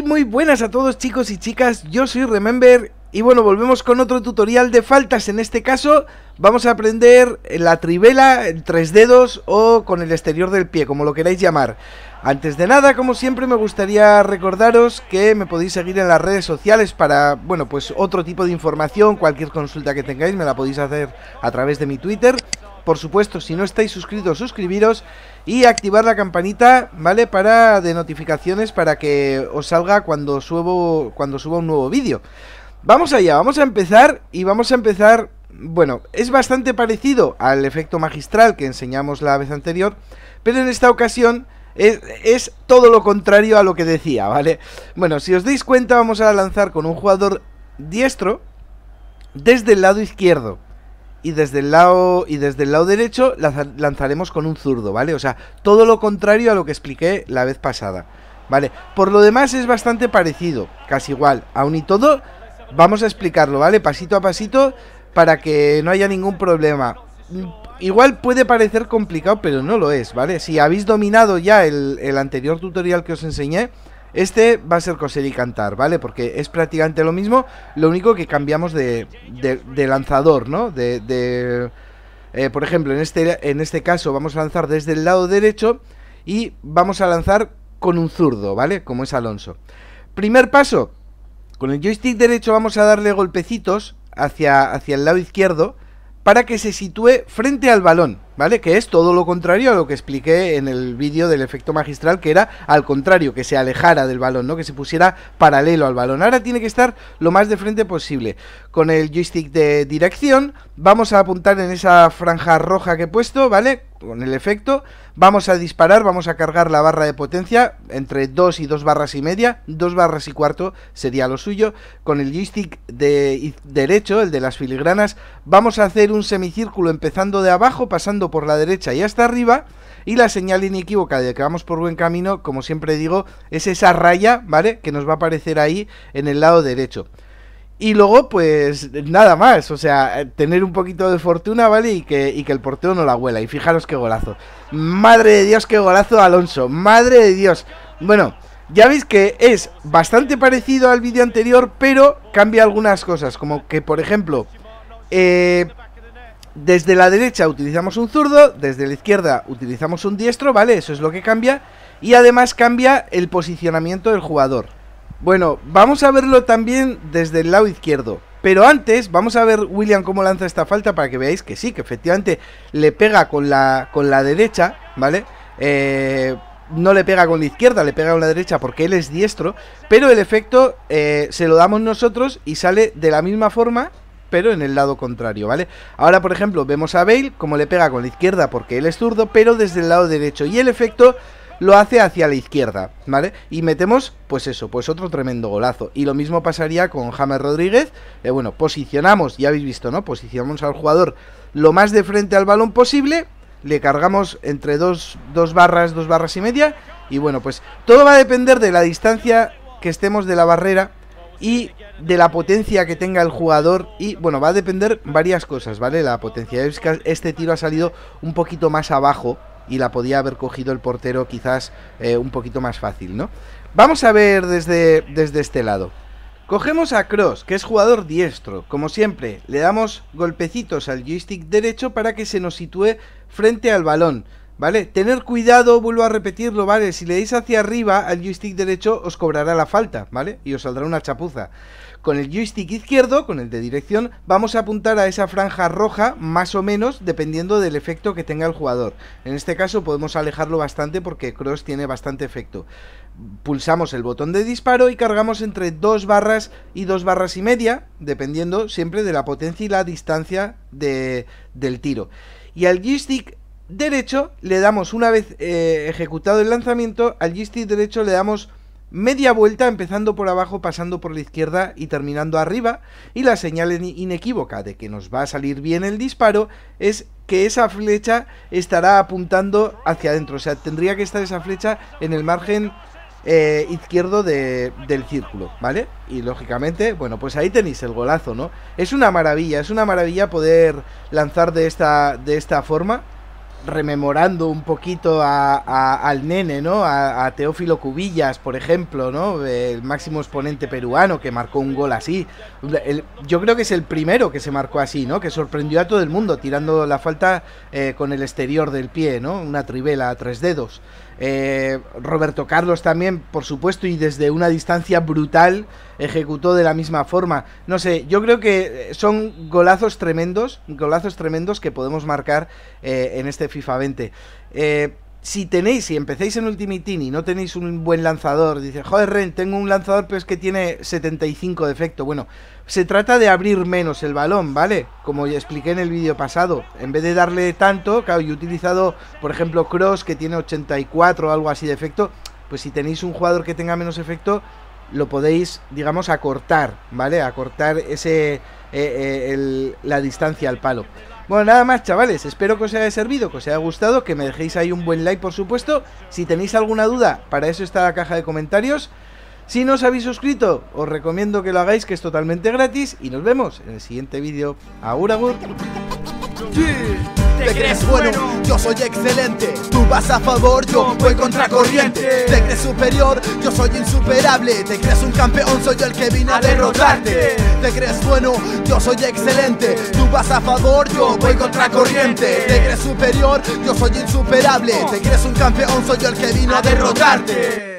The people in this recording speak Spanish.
muy buenas a todos chicos y chicas, yo soy Remember y bueno, volvemos con otro tutorial de faltas, en este caso vamos a aprender la tribela en tres dedos o con el exterior del pie, como lo queráis llamar. Antes de nada, como siempre, me gustaría recordaros que me podéis seguir en las redes sociales para, bueno, pues otro tipo de información, cualquier consulta que tengáis me la podéis hacer a través de mi Twitter. Por supuesto, si no estáis suscritos, suscribiros y activar la campanita, ¿vale? Para de notificaciones para que os salga cuando subo cuando suba un nuevo vídeo. Vamos allá, vamos a empezar y vamos a empezar, bueno, es bastante parecido al efecto magistral que enseñamos la vez anterior, pero en esta ocasión es, es, todo lo contrario a lo que decía, ¿vale? Bueno, si os dais cuenta, vamos a lanzar con un jugador diestro desde el lado izquierdo, y desde el lado y desde el lado derecho lanzaremos con un zurdo, ¿vale? O sea, todo lo contrario a lo que expliqué la vez pasada, ¿vale? Por lo demás es bastante parecido, casi igual. Aún y todo, vamos a explicarlo, ¿vale? Pasito a pasito para que no haya ningún problema. Igual puede parecer complicado, pero no lo es, ¿vale? Si habéis dominado ya el, el anterior tutorial que os enseñé, este va a ser coser y cantar, ¿vale? Porque es prácticamente lo mismo, lo único que cambiamos de, lanzador, ¿no? De, eh, por ejemplo, en este, en este caso vamos a lanzar desde el lado derecho y vamos a lanzar con un zurdo, ¿vale? Como es Alonso. Primer paso, con el joystick derecho vamos a darle golpecitos hacia, hacia el lado izquierdo para que se sitúe frente al balón. ¿vale? Que es todo lo contrario a lo que expliqué en el vídeo del efecto magistral, que era al contrario, que se alejara del balón, ¿no? Que se pusiera paralelo al balón. Ahora tiene que estar lo más de frente posible. Con el joystick de dirección vamos a apuntar en esa franja roja que he puesto, ¿vale? con el efecto, vamos a disparar, vamos a cargar la barra de potencia entre 2 y 2 barras y media, 2 barras y cuarto sería lo suyo, con el joystick de derecho, el de las filigranas, vamos a hacer un semicírculo empezando de abajo, pasando por la derecha y hasta arriba, y la señal inequívoca de que vamos por buen camino, como siempre digo, es esa raya, ¿vale? Que nos va a aparecer ahí en el lado derecho. Y luego, pues nada más. O sea, eh, tener un poquito de fortuna, ¿vale? Y que, y que el porteo no la huela. Y fijaros qué golazo. Madre de Dios, qué golazo, Alonso. Madre de Dios. Bueno, ya veis que es bastante parecido al vídeo anterior, pero cambia algunas cosas. Como que, por ejemplo, eh, desde la derecha utilizamos un zurdo, desde la izquierda utilizamos un diestro, ¿vale? Eso es lo que cambia. Y además cambia el posicionamiento del jugador. Bueno, vamos a verlo también desde el lado izquierdo. Pero antes, vamos a ver William cómo lanza esta falta para que veáis que sí, que efectivamente le pega con la, con la derecha, ¿vale? Eh, no le pega con la izquierda, le pega con la derecha porque él es diestro. Pero el efecto eh, se lo damos nosotros y sale de la misma forma, pero en el lado contrario, ¿vale? Ahora, por ejemplo, vemos a Bale cómo le pega con la izquierda porque él es zurdo, pero desde el lado derecho. Y el efecto lo hace hacia la izquierda, ¿vale? Y metemos, pues eso, pues otro tremendo golazo. Y lo mismo pasaría con James Rodríguez. Eh, bueno, posicionamos, ya habéis visto, ¿no? Posicionamos al jugador lo más de frente al balón posible. Le cargamos entre dos, dos barras, dos barras y media. Y bueno, pues todo va a depender de la distancia que estemos de la barrera y de la potencia que tenga el jugador y bueno, va a depender varias cosas, ¿vale? La potencia, este tiro ha salido un poquito más abajo y la podía haber cogido el portero quizás eh, un poquito más fácil, ¿no? Vamos a ver desde, desde este lado. Cogemos a Cross, que es jugador diestro. Como siempre, le damos golpecitos al joystick derecho para que se nos sitúe frente al balón. ¿Vale? Tener cuidado, vuelvo a repetirlo, ¿vale? Si le dais hacia arriba al joystick derecho os cobrará la falta, ¿vale? Y os saldrá una chapuza. Con el joystick izquierdo, con el de dirección, vamos a apuntar a esa franja roja, más o menos, dependiendo del efecto que tenga el jugador. En este caso podemos alejarlo bastante porque Cross tiene bastante efecto. Pulsamos el botón de disparo y cargamos entre dos barras y dos barras y media, dependiendo siempre de la potencia y la distancia de, del tiro. Y al joystick derecho le damos, una vez eh, ejecutado el lanzamiento, al joystick derecho le damos media vuelta empezando por abajo, pasando por la izquierda y terminando arriba, y la señal inequívoca de que nos va a salir bien el disparo es que esa flecha estará apuntando hacia adentro, o sea, tendría que estar esa flecha en el margen eh, izquierdo del círculo, ¿vale? Y lógicamente, bueno, pues ahí tenéis el golazo, ¿no? Es una maravilla, es una maravilla poder lanzar de esta, de esta forma rememorando un poquito al nene, ¿no? A, Teófilo Cubillas, por ejemplo, ¿no? El máximo exponente peruano que marcó un gol así. yo creo que es el primero que se marcó así, ¿no? Que sorprendió a todo el mundo tirando la falta eh, con el exterior del pie, ¿no? Una trivela a tres dedos. Eh, Roberto Carlos también, por supuesto, y desde una distancia brutal ejecutó de la misma forma. No sé, yo creo que eh, son golazos tremendos, golazos tremendos que podemos marcar eh, en este FIFA 20 si tenéis, si empecéis en Ultimate Team y no tenéis un buen lanzador, dice joder, Ren, tengo un lanzador, pero es que tiene 75 de efecto. Bueno, se trata de abrir menos el balón, ¿vale? Como ya expliqué en el vídeo pasado. En vez de darle tanto, claro, yo he utilizado, por ejemplo, Cross, que tiene 84 o algo así de efecto. Pues si tenéis un jugador que tenga menos efecto, lo podéis, digamos, acortar, ¿vale? Acortar ese, eh, eh, el, la distancia al palo. Bueno, nada más, chavales. Espero que os haya servido, que os haya gustado, que me dejéis ahí un buen like, por supuesto. Si tenéis alguna duda, para eso está la caja de comentarios. Si no os habéis suscrito, os recomiendo que lo hagáis, que es totalmente gratis. Y nos vemos en el siguiente vídeo. Agur, te crees bueno, yo soy excelente. Tú vas a favor, yo voy contracorriente. Te crees superior, yo soy insuperable. Te crees un campeón, soy yo el que vino a derrotarte. Te crees bueno, yo soy excelente. Tú vas a favor, yo voy contracorriente. Te crees superior, yo soy insuperable. Te crees un campeón, soy yo el que vino a derrotarte.